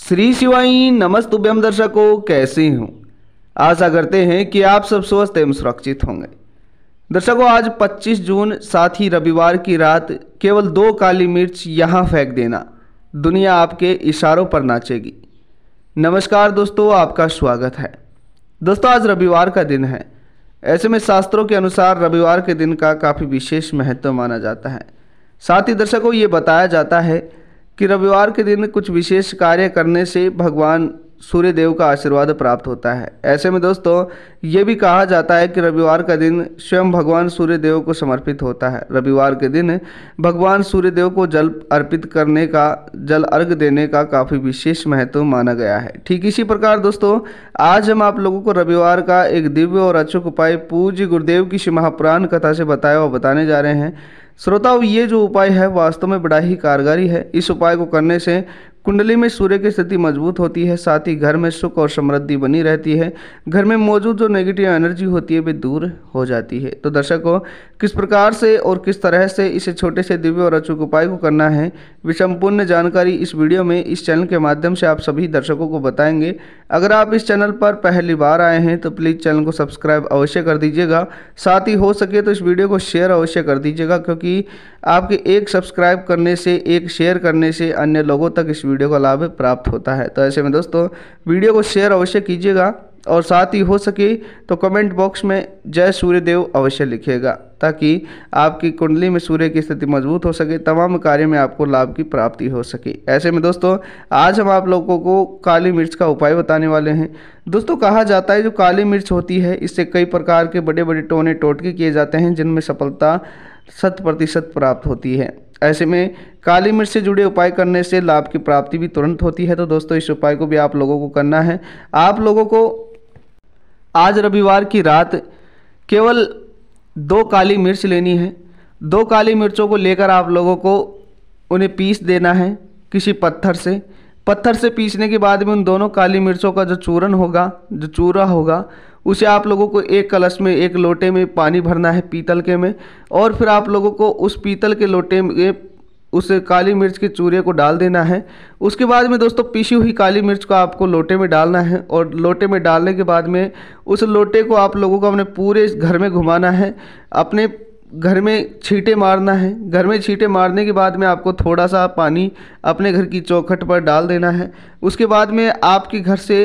श्री शिवाई नमस्तुभ्यम दर्शकों कैसे हूँ आशा करते हैं कि आप सब स्वस्थ एवं सुरक्षित होंगे दर्शकों आज 25 जून साथ ही रविवार की रात केवल दो काली मिर्च यहाँ फेंक देना दुनिया आपके इशारों पर नाचेगी नमस्कार दोस्तों आपका स्वागत है दोस्तों आज रविवार का दिन है ऐसे में शास्त्रों के अनुसार रविवार के दिन का काफ़ी विशेष महत्व माना जाता है साथ ही दर्शकों ये बताया जाता है कि रविवार के दिन कुछ विशेष कार्य करने से भगवान सूर्य देव का आशीर्वाद प्राप्त होता है ऐसे में दोस्तों ये भी कहा जाता है कि रविवार का दिन स्वयं भगवान सूर्य देव को समर्पित होता है रविवार के दिन भगवान सूर्य देव को जल अर्पित करने का जल अर्घ देने का काफ़ी विशेष महत्व माना गया है ठीक इसी प्रकार दोस्तों आज हम आप लोगों को रविवार का एक दिव्य और अचूक उपाय पूज्य गुरुदेव की महापुराण कथा से बताया और बताने जा रहे हैं श्रोताओं ये जो उपाय है वास्तव में बड़ा ही कारगरी है इस उपाय को करने से कुंडली में सूर्य की स्थिति मजबूत होती है साथ ही घर में सुख और समृद्धि बनी रहती है घर में मौजूद जो नेगेटिव एनर्जी होती है वे दूर हो जाती है तो दर्शकों किस प्रकार से और किस तरह से इसे छोटे से दिव्य और अचूक उपाय को करना है वे संपूर्ण जानकारी इस वीडियो में इस चैनल के माध्यम से आप सभी दर्शकों को बताएंगे अगर आप इस चैनल पर पहली बार आए हैं तो प्लीज़ चैनल को सब्सक्राइब अवश्य कर दीजिएगा साथ ही हो सके तो इस वीडियो को शेयर अवश्य कर दीजिएगा क्योंकि आपके एक सब्सक्राइब करने से एक शेयर करने से अन्य लोगों तक इस वीडियो का लाभ प्राप्त होता है तो ऐसे में दोस्तों वीडियो को शेयर अवश्य कीजिएगा और साथ ही हो सके तो कमेंट बॉक्स में जय सूर्यदेव अवश्य लिखिएगा ताकि आपकी कुंडली में सूर्य की स्थिति मजबूत हो सके तमाम कार्य में आपको लाभ की प्राप्ति हो सके ऐसे में दोस्तों आज हम आप लोगों को काली मिर्च का उपाय बताने वाले हैं दोस्तों कहा जाता है जो काली मिर्च होती है इससे कई प्रकार के बड़े बड़े टोने टोटके किए जाते हैं जिनमें सफलता शत प्रतिशत प्राप्त होती है ऐसे में काली मिर्च से जुड़े उपाय करने से लाभ की प्राप्ति भी तुरंत होती है तो दोस्तों इस उपाय को भी आप लोगों को करना है आप लोगों को आज रविवार की रात केवल दो काली मिर्च लेनी है दो काली मिर्चों को लेकर आप लोगों को उन्हें पीस देना है किसी पत्थर से पत्थर से पीसने के बाद में उन दोनों काली मिर्चों का जो चूरन होगा जो चूरा होगा उसे आप लोगों को एक कलश में एक लोटे में पानी भरना है पीतल के में और फिर आप लोगों को उस पीतल के लोटे में उस काली मिर्च के चूरे को डाल देना है उसके बाद में दोस्तों पीसी हुई काली मिर्च को आपको लोटे में डालना है और लोटे में डालने के बाद में उस लोटे को आप लोगों को अपने पूरे घर में घुमाना है अपने घर में छींटे मारना है घर में छींटे मारने के बाद में आपको थोड़ा सा पानी अपने घर की चौखट पर डाल देना है उसके बाद में आपके घर से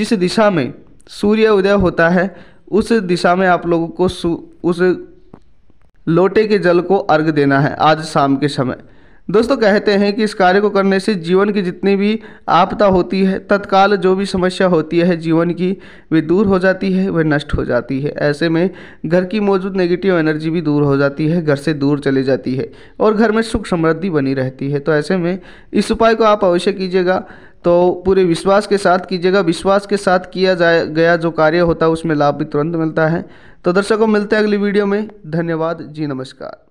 जिस दिशा में सूर्य उदय होता है उस दिशा में आप लोगों को उस लोटे के जल को अर्घ देना है आज शाम के समय दोस्तों कहते हैं कि इस कार्य को करने से जीवन की जितनी भी आपदा होती है तत्काल जो भी समस्या होती है जीवन की वे दूर हो जाती है वह नष्ट हो जाती है ऐसे में घर की मौजूद नेगेटिव एनर्जी भी दूर हो जाती है घर से दूर चली जाती है और घर में सुख समृद्धि बनी रहती है तो ऐसे में इस उपाय को आप अवश्य कीजिएगा तो पूरे विश्वास के साथ कीजिएगा विश्वास के साथ किया जाए गया जो कार्य होता है उसमें लाभ भी तुरंत मिलता है तो दर्शकों मिलते हैं अगली वीडियो में धन्यवाद जी नमस्कार